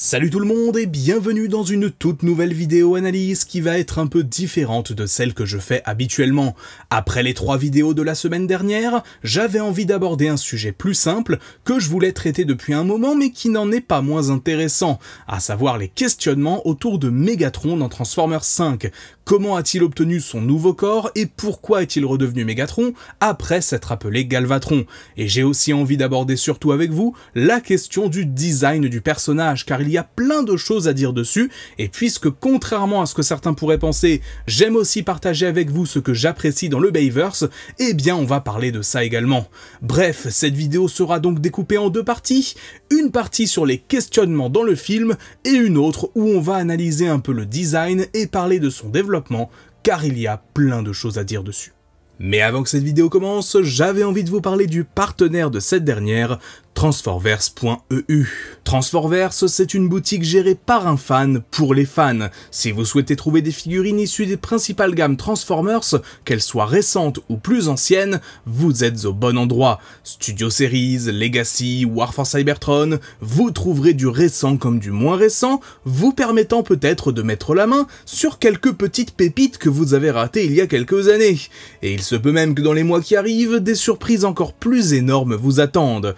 Salut tout le monde et bienvenue dans une toute nouvelle vidéo analyse qui va être un peu différente de celle que je fais habituellement. Après les trois vidéos de la semaine dernière, j'avais envie d'aborder un sujet plus simple que je voulais traiter depuis un moment mais qui n'en est pas moins intéressant, à savoir les questionnements autour de Megatron dans Transformers 5. Comment a-t-il obtenu son nouveau corps et pourquoi est-il redevenu Megatron après s'être appelé Galvatron Et j'ai aussi envie d'aborder surtout avec vous la question du design du personnage car il il y a plein de choses à dire dessus, et puisque contrairement à ce que certains pourraient penser, j'aime aussi partager avec vous ce que j'apprécie dans le Bayverse, eh bien on va parler de ça également. Bref, cette vidéo sera donc découpée en deux parties, une partie sur les questionnements dans le film, et une autre où on va analyser un peu le design et parler de son développement, car il y a plein de choses à dire dessus. Mais avant que cette vidéo commence, j'avais envie de vous parler du partenaire de cette dernière, transforverse.eu. Transformverse, c'est une boutique gérée par un fan pour les fans. Si vous souhaitez trouver des figurines issues des principales gammes Transformers, qu'elles soient récentes ou plus anciennes, vous êtes au bon endroit. Studio Series, Legacy, War for Cybertron, vous trouverez du récent comme du moins récent, vous permettant peut-être de mettre la main sur quelques petites pépites que vous avez ratées il y a quelques années. Et il se peut même que dans les mois qui arrivent, des surprises encore plus énormes vous attendent.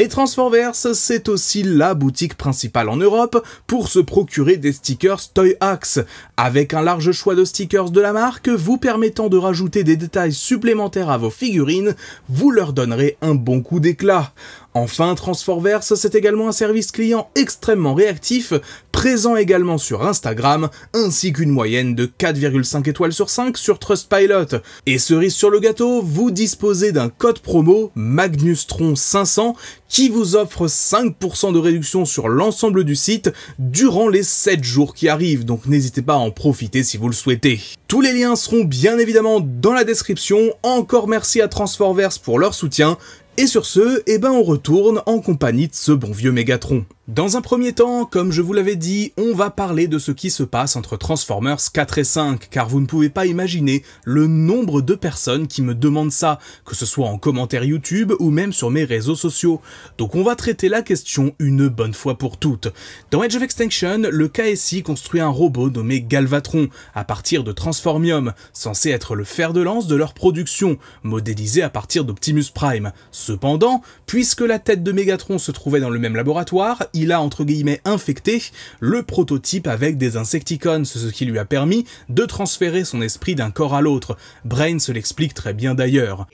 Mais Transformers, c'est aussi la boutique principale en Europe pour se procurer des stickers Toy Axe, avec un large choix de stickers de la marque vous permettant de rajouter des détails supplémentaires à vos figurines, vous leur donnerez un bon coup d'éclat. Enfin, Transforverse c'est également un service client extrêmement réactif, présent également sur Instagram, ainsi qu'une moyenne de 4,5 étoiles sur 5 sur Trustpilot. Et cerise sur le gâteau, vous disposez d'un code promo MagnusTron500 qui vous offre 5% de réduction sur l'ensemble du site durant les 7 jours qui arrivent, donc n'hésitez pas à en profiter si vous le souhaitez. Tous les liens seront bien évidemment dans la description, encore merci à Transforverse pour leur soutien, et sur ce, eh ben on retourne en compagnie de ce bon vieux Mégatron. Dans un premier temps, comme je vous l'avais dit, on va parler de ce qui se passe entre Transformers 4 et 5, car vous ne pouvez pas imaginer le nombre de personnes qui me demandent ça, que ce soit en commentaire YouTube ou même sur mes réseaux sociaux. Donc on va traiter la question une bonne fois pour toutes. Dans Edge of Extinction, le KSI construit un robot nommé Galvatron, à partir de Transformium, censé être le fer de lance de leur production, modélisé à partir d'Optimus Prime. Cependant, puisque la tête de Megatron se trouvait dans le même laboratoire, il a entre guillemets infecté le prototype avec des insecticons, ce qui lui a permis de transférer son esprit d'un corps à l'autre. Brain se l'explique très bien d'ailleurs.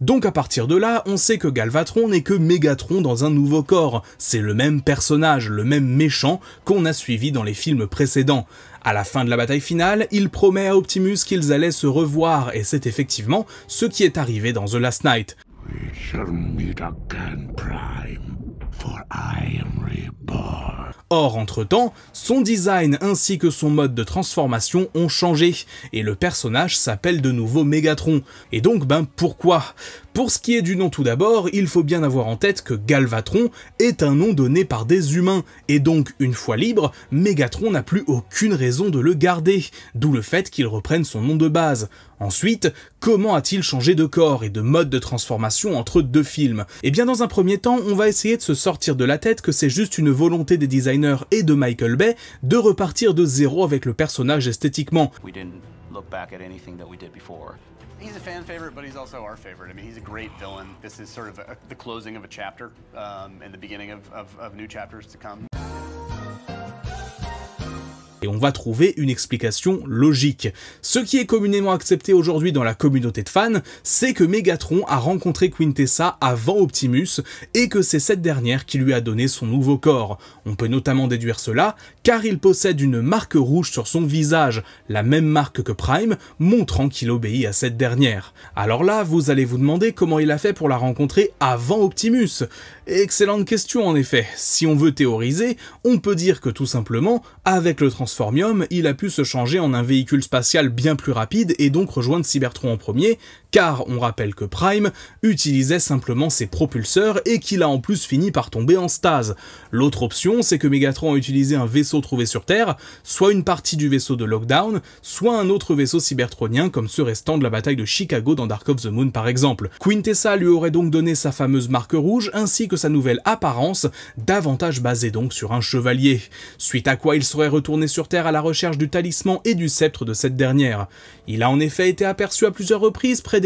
Donc à partir de là, on sait que Galvatron n'est que Megatron dans un nouveau corps. C'est le même personnage, le même méchant qu'on a suivi dans les films précédents. À la fin de la bataille finale, il promet à Optimus qu'ils allaient se revoir et c'est effectivement ce qui est arrivé dans The Last Night. Or, entre-temps, son design ainsi que son mode de transformation ont changé, et le personnage s'appelle de nouveau Megatron. Et donc, ben pourquoi pour ce qui est du nom tout d'abord, il faut bien avoir en tête que Galvatron est un nom donné par des humains, et donc une fois libre, Megatron n'a plus aucune raison de le garder, d'où le fait qu'il reprenne son nom de base. Ensuite, comment a-t-il changé de corps et de mode de transformation entre deux films Eh bien dans un premier temps, on va essayer de se sortir de la tête que c'est juste une volonté des designers et de Michael Bay de repartir de zéro avec le personnage esthétiquement. He's a fan favorite, but he's also our favorite. I mean, he's a great villain. This is sort of a, the closing of a chapter um, and the beginning of, of, of new chapters to come. et on va trouver une explication logique. Ce qui est communément accepté aujourd'hui dans la communauté de fans, c'est que Megatron a rencontré Quintessa avant Optimus et que c'est cette dernière qui lui a donné son nouveau corps. On peut notamment déduire cela car il possède une marque rouge sur son visage, la même marque que Prime, montrant qu'il obéit à cette dernière. Alors là, vous allez vous demander comment il a fait pour la rencontrer avant Optimus. Excellente question en effet. Si on veut théoriser, on peut dire que tout simplement, avec le Transformium, il a pu se changer en un véhicule spatial bien plus rapide et donc rejoindre Cybertron en premier, car on rappelle que Prime utilisait simplement ses propulseurs et qu'il a en plus fini par tomber en stase. L'autre option, c'est que Megatron a utilisé un vaisseau trouvé sur Terre, soit une partie du vaisseau de Lockdown, soit un autre vaisseau cybertronien comme ceux restants de la bataille de Chicago dans Dark of the Moon par exemple. Quintessa lui aurait donc donné sa fameuse marque rouge ainsi que sa nouvelle apparence, davantage basée donc sur un chevalier, suite à quoi il serait retourné sur Terre à la recherche du talisman et du sceptre de cette dernière. Il a en effet été aperçu à plusieurs reprises près des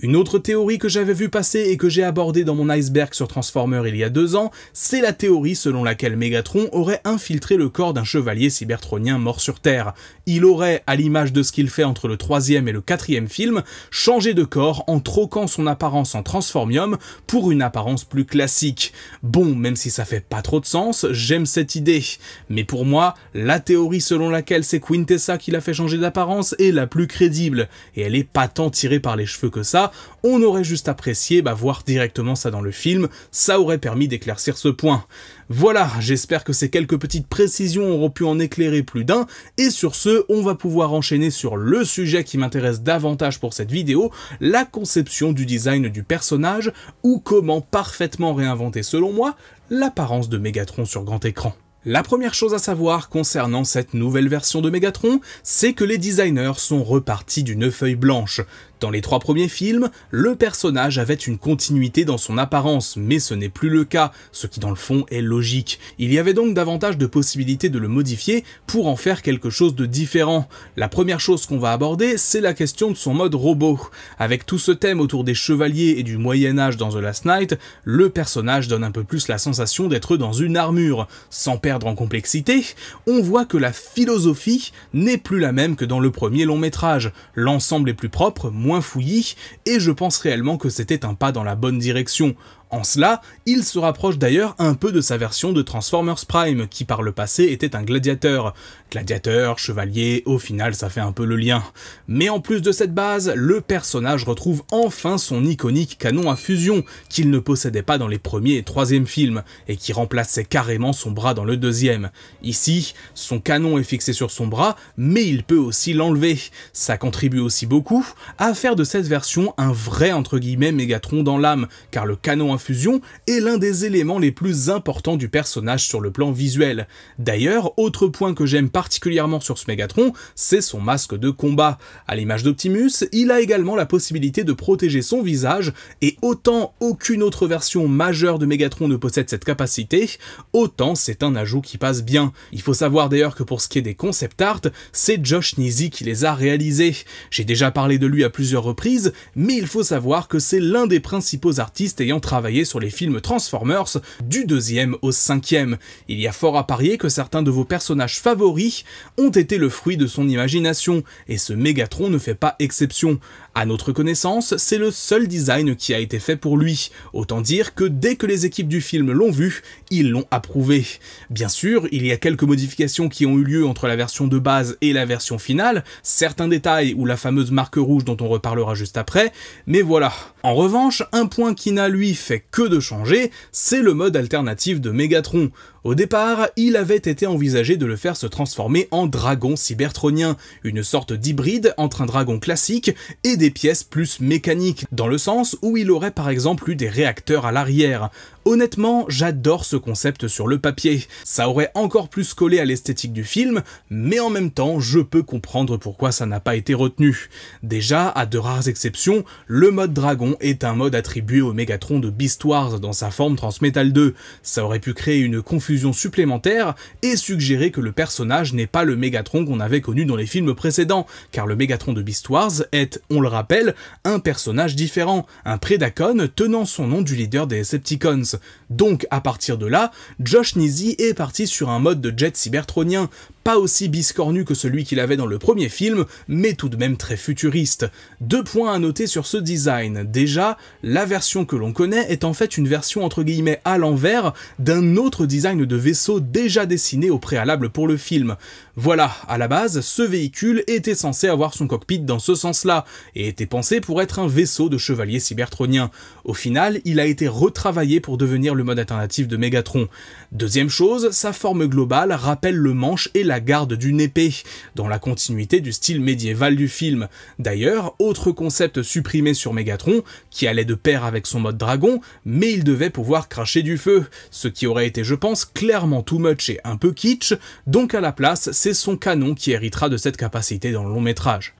Une autre théorie que j'avais vue passer et que j'ai abordée dans mon iceberg sur Transformers il y a deux ans, c'est la théorie selon laquelle Megatron aurait infiltré le corps d'un chevalier cybertronien mort sur Terre. Il aurait, à l'image de ce qu'il fait entre le troisième et le quatrième film, changé de corps en troquant son apparence en Transformium pour une apparence plus classique. Bon, même si ça fait pas trop de sens, j'aime cette idée. Mais pour moi, la théorie selon laquelle c'est Quintessa qui l'a fait changer d'apparence est la plus crédible, et elle est pas tant tirée par les cheveux que ça, on aurait juste apprécié bah, voir directement ça dans le film, ça aurait permis d'éclaircir ce point. Voilà, j'espère que ces quelques petites précisions auront pu en éclairer plus d'un, et sur ce, on va pouvoir enchaîner sur le sujet qui m'intéresse davantage pour cette vidéo, la conception du design du personnage, ou comment parfaitement réinventer selon moi, l'apparence de Megatron sur grand écran. La première chose à savoir concernant cette nouvelle version de Megatron, c'est que les designers sont repartis d'une feuille blanche. Dans les trois premiers films, le personnage avait une continuité dans son apparence, mais ce n'est plus le cas, ce qui dans le fond est logique. Il y avait donc davantage de possibilités de le modifier pour en faire quelque chose de différent. La première chose qu'on va aborder, c'est la question de son mode robot. Avec tout ce thème autour des chevaliers et du Moyen Âge dans The Last Knight, le personnage donne un peu plus la sensation d'être dans une armure. Sans perdre en complexité, on voit que la philosophie n'est plus la même que dans le premier long métrage. L'ensemble est plus propre, moins fouillis, et je pense réellement que c'était un pas dans la bonne direction, en cela, il se rapproche d'ailleurs un peu de sa version de Transformers Prime, qui par le passé était un gladiateur. Gladiateur, chevalier, au final ça fait un peu le lien. Mais en plus de cette base, le personnage retrouve enfin son iconique canon à fusion, qu'il ne possédait pas dans les premiers et troisième films, et qui remplaçait carrément son bras dans le deuxième. Ici, son canon est fixé sur son bras, mais il peut aussi l'enlever. Ça contribue aussi beaucoup à faire de cette version un vrai entre guillemets Mégatron dans l'âme, car le canon à fusion est l'un des éléments les plus importants du personnage sur le plan visuel. D'ailleurs, autre point que j'aime particulièrement sur ce Megatron, c'est son masque de combat. À l'image d'Optimus, il a également la possibilité de protéger son visage, et autant aucune autre version majeure de Megatron ne possède cette capacité, autant c'est un ajout qui passe bien. Il faut savoir d'ailleurs que pour ce qui est des concept art, c'est Josh Nizzi qui les a réalisés. J'ai déjà parlé de lui à plusieurs reprises, mais il faut savoir que c'est l'un des principaux artistes ayant travaillé sur les films Transformers du deuxième au cinquième. Il y a fort à parier que certains de vos personnages favoris ont été le fruit de son imagination, et ce Mégatron ne fait pas exception. A notre connaissance, c'est le seul design qui a été fait pour lui, autant dire que dès que les équipes du film l'ont vu, ils l'ont approuvé. Bien sûr, il y a quelques modifications qui ont eu lieu entre la version de base et la version finale, certains détails ou la fameuse marque rouge dont on reparlera juste après, mais voilà. En revanche, un point qui n'a lui fait que de changer, c'est le mode alternatif de Megatron. Au départ, il avait été envisagé de le faire se transformer en dragon cybertronien, une sorte d'hybride entre un dragon classique et des pièces plus mécaniques, dans le sens où il aurait par exemple eu des réacteurs à l'arrière. Honnêtement, j'adore ce concept sur le papier. Ça aurait encore plus collé à l'esthétique du film, mais en même temps, je peux comprendre pourquoi ça n'a pas été retenu. Déjà, à de rares exceptions, le mode dragon est un mode attribué au Megatron de Beast Wars dans sa forme Transmetal 2. Ça aurait pu créer une confusion supplémentaire et suggérer que le personnage n'est pas le Megatron qu'on avait connu dans les films précédents, car le Megatron de Beast Wars est, on le rappelle, un personnage différent, un Predacon tenant son nom du leader des Decepticons. Donc à partir de là, Josh Nizzy est parti sur un mode de jet cybertronien, pas aussi biscornu que celui qu'il avait dans le premier film, mais tout de même très futuriste. Deux points à noter sur ce design. Déjà, la version que l'on connaît est en fait une version entre guillemets à l'envers d'un autre design de vaisseau déjà dessiné au préalable pour le film. Voilà, à la base, ce véhicule était censé avoir son cockpit dans ce sens-là, et était pensé pour être un vaisseau de chevalier cybertronien. Au final, il a été retravaillé pour devenir le mode alternatif de Megatron. Deuxième chose, sa forme globale rappelle le manche et la garde d'une épée, dans la continuité du style médiéval du film. D'ailleurs, autre concept supprimé sur Megatron, qui allait de pair avec son mode dragon, mais il devait pouvoir cracher du feu, ce qui aurait été je pense clairement too much et un peu kitsch, donc à la place c'est son canon qui héritera de cette capacité dans le long métrage.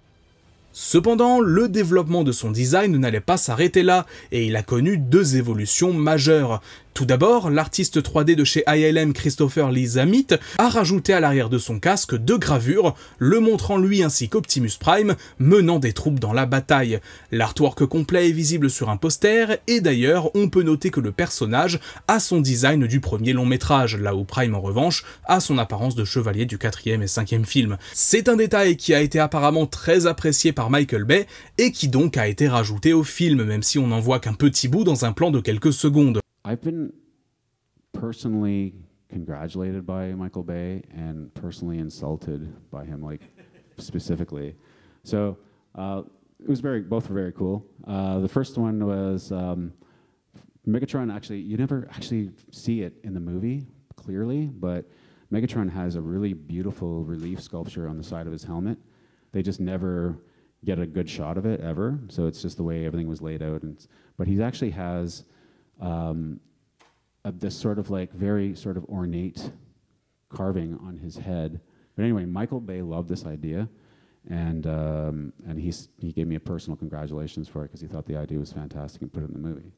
Cependant, le développement de son design n'allait pas s'arrêter là, et il a connu deux évolutions majeures. Tout d'abord, l'artiste 3D de chez ILM Christopher Lee Zamit a rajouté à l'arrière de son casque deux gravures, le montrant lui ainsi qu'Optimus Prime menant des troupes dans la bataille. L'artwork complet est visible sur un poster et d'ailleurs on peut noter que le personnage a son design du premier long métrage, là où Prime en revanche a son apparence de chevalier du quatrième et cinquième film. C'est un détail qui a été apparemment très apprécié par Michael Bay et qui donc a été rajouté au film même si on n'en voit qu'un petit bout dans un plan de quelques secondes. I've been personally congratulated by Michael Bay and personally insulted by him, like specifically. So uh, it was very, both were very cool. Uh, the first one was um, Megatron. Actually, you never actually see it in the movie clearly, but Megatron has a really beautiful relief sculpture on the side of his helmet. They just never get a good shot of it ever. So it's just the way everything was laid out. And, but he actually has um, of this sort of like very sort of ornate carving on his head. But anyway, Michael Bay loved this idea.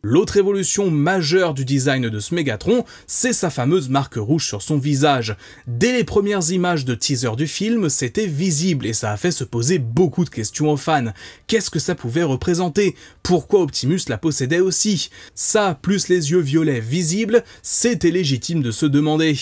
L'autre évolution majeure du design de ce Megatron, c'est sa fameuse marque rouge sur son visage. Dès les premières images de teaser du film, c'était visible et ça a fait se poser beaucoup de questions aux fans. Qu'est-ce que ça pouvait représenter Pourquoi Optimus la possédait aussi Ça, plus les yeux violets visibles, c'était légitime de se demander.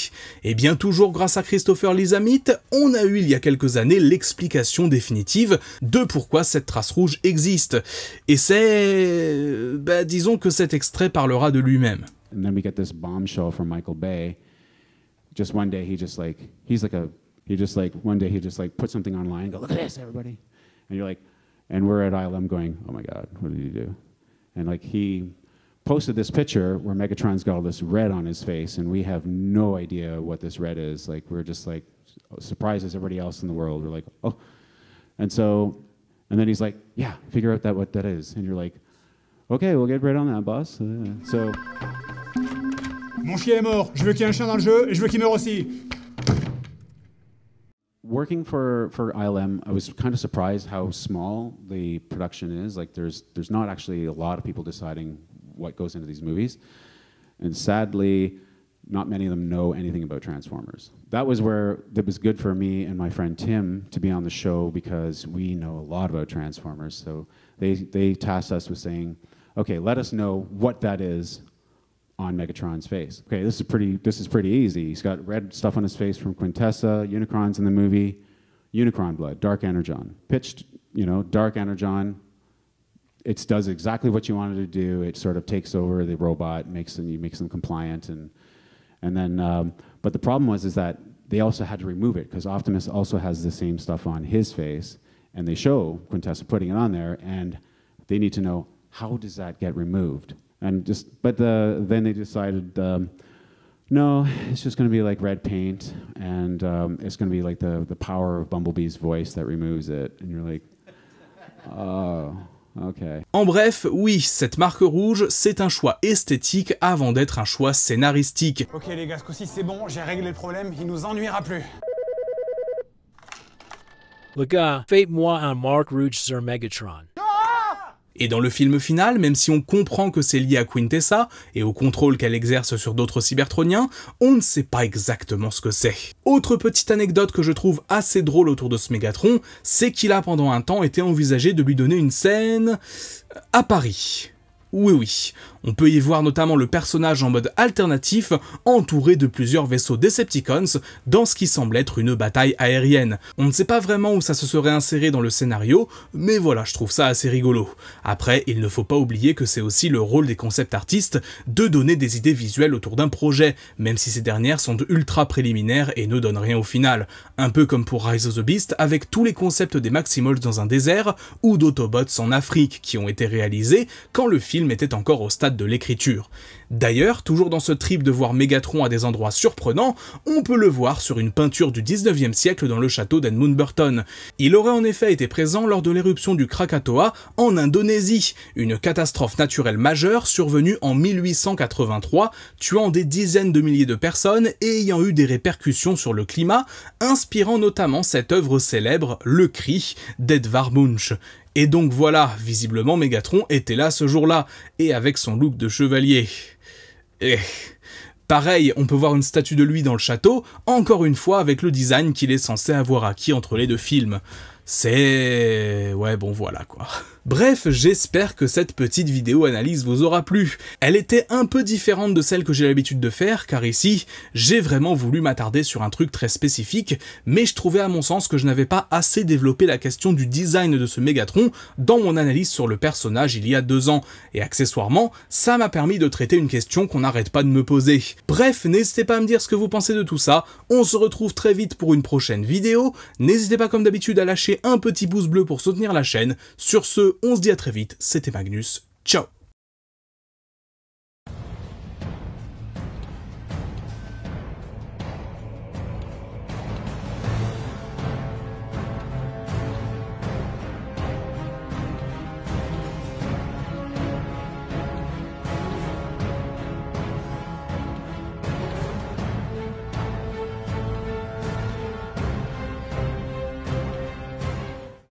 Et bien toujours grâce à Christopher Lizamit, on a eu il y a quelques années l'explication définitive de pourquoi cette trace rouge existe. Et c'est... Bah, disons que cet extrait parlera de lui-même. And then we get this bombshell from Michael Bay. Just one day he just like, he's like a, he just like, one day he just like put something online and go, look at this everybody. And you're like, and we're at ILM going, oh my God, what did he do? And like he posted this picture where Megatron's got all this red on his face, and we have no idea what this red is. Like we're just like surprised as everybody else in the world. We're like, oh, and so, and then he's like, yeah, figure out that what that is. And you're like, okay, we'll get right on that, boss. Uh, so. Mon chien est mort. Je veux qu'il y ait un chien dans le jeu et je veux qu'il meure aussi. Working for, for ILM, I was kind of surprised how small the production is. Like, there's there's not actually a lot of people deciding what goes into these movies, and sadly, not many of them know anything about Transformers. That was where it was good for me and my friend Tim to be on the show because we know a lot about Transformers. So they, they tasked us with saying, okay, let us know what that is on Megatron's face. Okay, this is pretty this is pretty easy. He's got red stuff on his face from Quintessa, Unicron's in the movie, Unicron blood, dark energon. Pitched, you know, dark energon. It does exactly what you wanted to do. It sort of takes over the robot, makes them you makes them compliant and and then, um, but the problem was is that they also had to remove it because Optimus also has the same stuff on his face, and they show Quintessa putting it on there, and they need to know how does that get removed. And just, but the, then they decided, um, no, it's just going to be like red paint, and um, it's going to be like the the power of Bumblebee's voice that removes it, and you're like, oh. En bref, oui, cette marque rouge, c'est un choix esthétique avant d'être un choix scénaristique. Ok les gars, c'est bon, j'ai réglé le problème, il nous ennuiera plus. Le uh, gars, moi un Mark Rouge sur Megatron. Et dans le film final, même si on comprend que c'est lié à Quintessa et au contrôle qu'elle exerce sur d'autres cybertroniens, on ne sait pas exactement ce que c'est. Autre petite anecdote que je trouve assez drôle autour de ce Mégatron, c'est qu'il a pendant un temps été envisagé de lui donner une scène à Paris. Oui oui, on peut y voir notamment le personnage en mode alternatif, entouré de plusieurs vaisseaux Decepticons, dans ce qui semble être une bataille aérienne. On ne sait pas vraiment où ça se serait inséré dans le scénario, mais voilà, je trouve ça assez rigolo. Après, il ne faut pas oublier que c'est aussi le rôle des concepts artistes de donner des idées visuelles autour d'un projet, même si ces dernières sont ultra préliminaires et ne donnent rien au final. Un peu comme pour Rise of the Beast, avec tous les concepts des Maximals dans un désert ou d'Autobots en Afrique qui ont été réalisés quand le film était encore au stade de l'écriture. D'ailleurs, toujours dans ce trip de voir Mégatron à des endroits surprenants, on peut le voir sur une peinture du 19e siècle dans le château d'Edmund Burton. Il aurait en effet été présent lors de l'éruption du Krakatoa en Indonésie, une catastrophe naturelle majeure survenue en 1883, tuant des dizaines de milliers de personnes et ayant eu des répercussions sur le climat, inspirant notamment cette œuvre célèbre, Le Cri, d'Edvard Munch. Et donc voilà, visiblement Megatron était là ce jour-là, et avec son look de chevalier. Eh. Pareil, on peut voir une statue de lui dans le château, encore une fois avec le design qu'il est censé avoir acquis entre les deux films. C'est... Ouais, bon voilà quoi. Bref, j'espère que cette petite vidéo analyse vous aura plu. Elle était un peu différente de celle que j'ai l'habitude de faire, car ici, j'ai vraiment voulu m'attarder sur un truc très spécifique, mais je trouvais à mon sens que je n'avais pas assez développé la question du design de ce Mégatron dans mon analyse sur le personnage il y a deux ans, et accessoirement, ça m'a permis de traiter une question qu'on n'arrête pas de me poser. Bref, n'hésitez pas à me dire ce que vous pensez de tout ça, on se retrouve très vite pour une prochaine vidéo, n'hésitez pas comme d'habitude à lâcher un petit pouce bleu pour soutenir la chaîne. Sur ce, on se dit à très vite, c'était Magnus, ciao